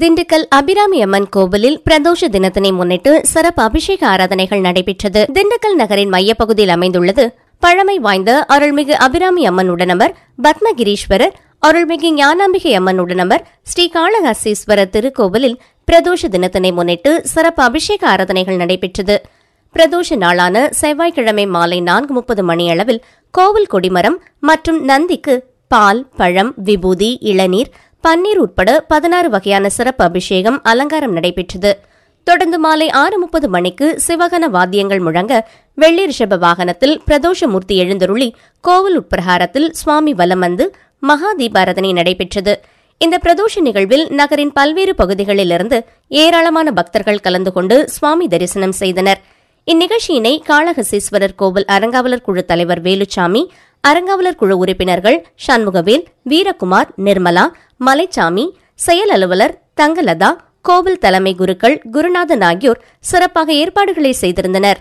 திண்டுக்கல் அபிராமி அம்மன் கோவிலில் பிரதோஷ தினத்தினை முன்னிட்டு சிறப்பு அபிஷேக ஆராதனைகள் நடைபெற்றது திண்டுக்கல் நகரின் மையப்பகுதியில் அமைந்துள்ளது பழமை வாய்ந்த அருள்மிகு அபிராமி அம்மன் உடனவர் பத்மகிரீஸ்வரர் அருள்மிகு ஞானாம்பிகை அம்மன் உடனவர் ஸ்ரீ காளகாசீஸ்வரர் திருக்கோவிலில் பிரதோஷ தினத்தினை முன்னிட்டு சிறப்பு அபிஷேக ஆராதனைகள் நடைபெற்றது பிரதோஷ நாளான செவ்வாய்க்கிழமை மாலை நான்கு முப்பது மணியளவில் கோவில் கொடிமரம் மற்றும் நந்திக்கு பால் பழம் விபூதி இளநீர் பன்னீர் உட்பட பதினாறு வகையான சிறப்பு அபிஷேகம் அலங்காரம் நடைபெற்றது தொடர்ந்து மாலை ஆறு முப்பது மணிக்கு சிவகன வாத்தியங்கள் முழங்க வெள்ளி ரிஷப வாகனத்தில் பிரதோஷமூர்த்தி எழுந்தருளி கோவில் உட்பிரகாரத்தில் சுவாமி வலம் வந்து மகா தீபாரதனை நடைபெற்றது இந்த பிரதோஷ நிகழ்வில் நகரின் பல்வேறு பகுதிகளிலிருந்து ஏராளமான பக்தர்கள் கலந்து கொண்டு சுவாமி தரிசனம் செய்தனர் இந்நிகழ்ச்சியினை காளகசீஸ்வரர் கோவில் அரங்காவலர் குழு தலைவர் வேலுச்சாமி அரங்காவலர் குழு உறுப்பினர்கள் சண்முகவேல் வீரகுமார் நிர்மலா மலைச்சாமி செயல் அலுவலர் தங்கலதா கோவில் தலைமை குருக்கள் குருநாதன் ஆகியோர் சிறப்பாக ஏற்பாடுகளை செய்திருந்தனர்